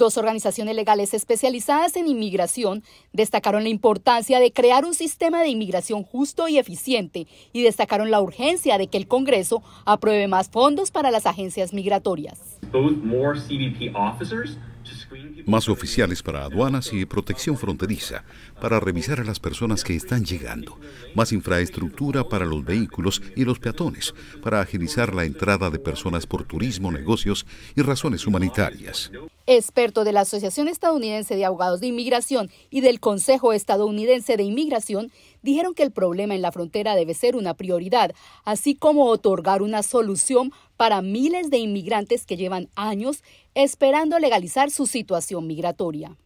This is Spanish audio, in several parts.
Dos organizaciones legales especializadas en inmigración destacaron la importancia de crear un sistema de inmigración justo y eficiente y destacaron la urgencia de que el Congreso apruebe más fondos para las agencias migratorias más oficiales para aduanas y protección fronteriza para revisar a las personas que están llegando, más infraestructura para los vehículos y los peatones para agilizar la entrada de personas por turismo, negocios y razones humanitarias. Experto de la Asociación Estadounidense de Abogados de Inmigración y del Consejo Estadounidense de Inmigración dijeron que el problema en la frontera debe ser una prioridad, así como otorgar una solución para miles de inmigrantes que llevan años esperando legalizar su situación migratoria.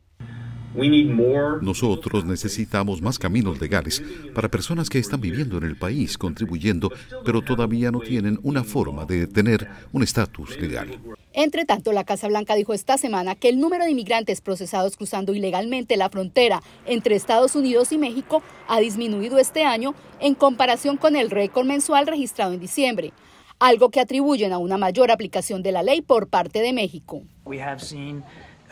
Nosotros necesitamos más caminos legales para personas que están viviendo en el país, contribuyendo, pero todavía no tienen una forma de tener un estatus legal. Entre tanto, la Casa Blanca dijo esta semana que el número de inmigrantes procesados cruzando ilegalmente la frontera entre Estados Unidos y México ha disminuido este año en comparación con el récord mensual registrado en diciembre algo que atribuyen a una mayor aplicación de la ley por parte de México.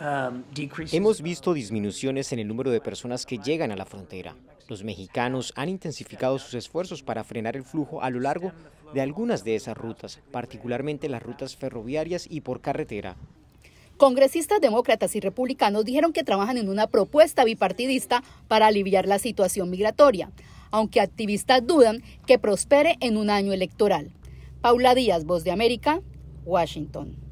Um, Hemos visto disminuciones en el número de personas que llegan a la frontera. Los mexicanos han intensificado sus esfuerzos para frenar el flujo a lo largo de algunas de esas rutas, particularmente las rutas ferroviarias y por carretera. Congresistas demócratas y republicanos dijeron que trabajan en una propuesta bipartidista para aliviar la situación migratoria, aunque activistas dudan que prospere en un año electoral. Paula Díaz, Voz de América, Washington.